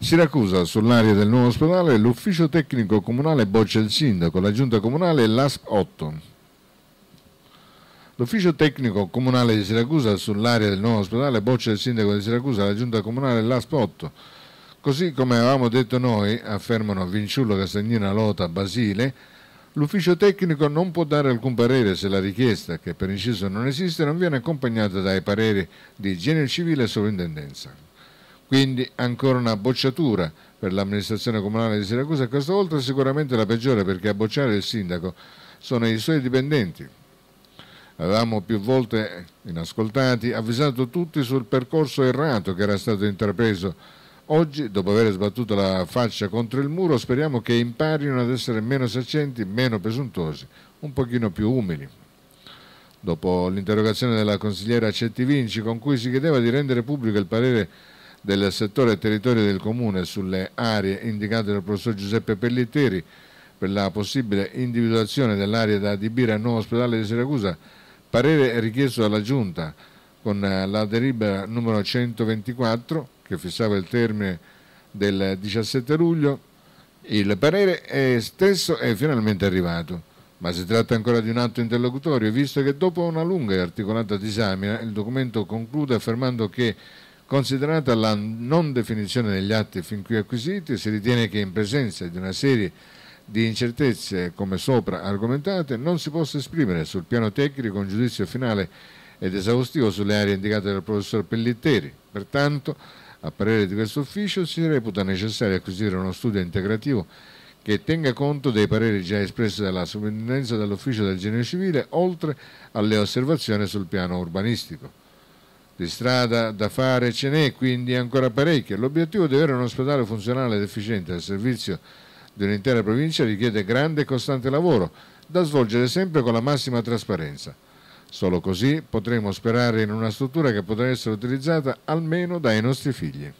Siracusa, sull'area del nuovo ospedale, l'ufficio tecnico comunale boccia il sindaco, la giunta comunale e l'ASP 8. L'ufficio tecnico comunale di Siracusa sull'area del nuovo ospedale boccia il sindaco di Siracusa, la giunta comunale e l'ASP 8. Così come avevamo detto noi, affermano Vinciullo, Castagnina, Lota, Basile, l'ufficio tecnico non può dare alcun parere se la richiesta, che per inciso non esiste, non viene accompagnata dai pareri di igiene civile e sovrintendenza. Quindi ancora una bocciatura per l'amministrazione comunale di Siracusa, e questa volta sicuramente la peggiore perché a bocciare il sindaco sono i suoi dipendenti. Avevamo più volte, inascoltati, avvisato tutti sul percorso errato che era stato intrapreso. Oggi, dopo aver sbattuto la faccia contro il muro, speriamo che imparino ad essere meno saccenti, meno presuntuosi, un pochino più umili. Dopo l'interrogazione della consigliera Cetti Vinci, con cui si chiedeva di rendere pubblico il parere del settore territorio del Comune sulle aree indicate dal professor Giuseppe Pellitteri per la possibile individuazione dell'area da adibire al nuovo ospedale di Siracusa, parere richiesto dalla Giunta con eh, la delibera numero 124 che fissava il termine del 17 luglio, il parere è stesso è finalmente arrivato. Ma si tratta ancora di un atto interlocutorio, visto che dopo una lunga e articolata disamina il documento conclude affermando che Considerata la non definizione degli atti fin qui acquisiti, si ritiene che in presenza di una serie di incertezze come sopra argomentate non si possa esprimere sul piano tecnico un giudizio finale ed esaustivo sulle aree indicate dal professor Pellitteri. Pertanto, a parere di questo ufficio, si reputa necessario acquisire uno studio integrativo che tenga conto dei pareri già espressi dalla sovrintendenza dell'ufficio del genio civile, oltre alle osservazioni sul piano urbanistico di strada da fare ce n'è, quindi ancora parecchia. L'obiettivo di avere un ospedale funzionale ed efficiente al servizio dell'intera provincia richiede grande e costante lavoro, da svolgere sempre con la massima trasparenza. Solo così potremo sperare in una struttura che potrà essere utilizzata almeno dai nostri figli.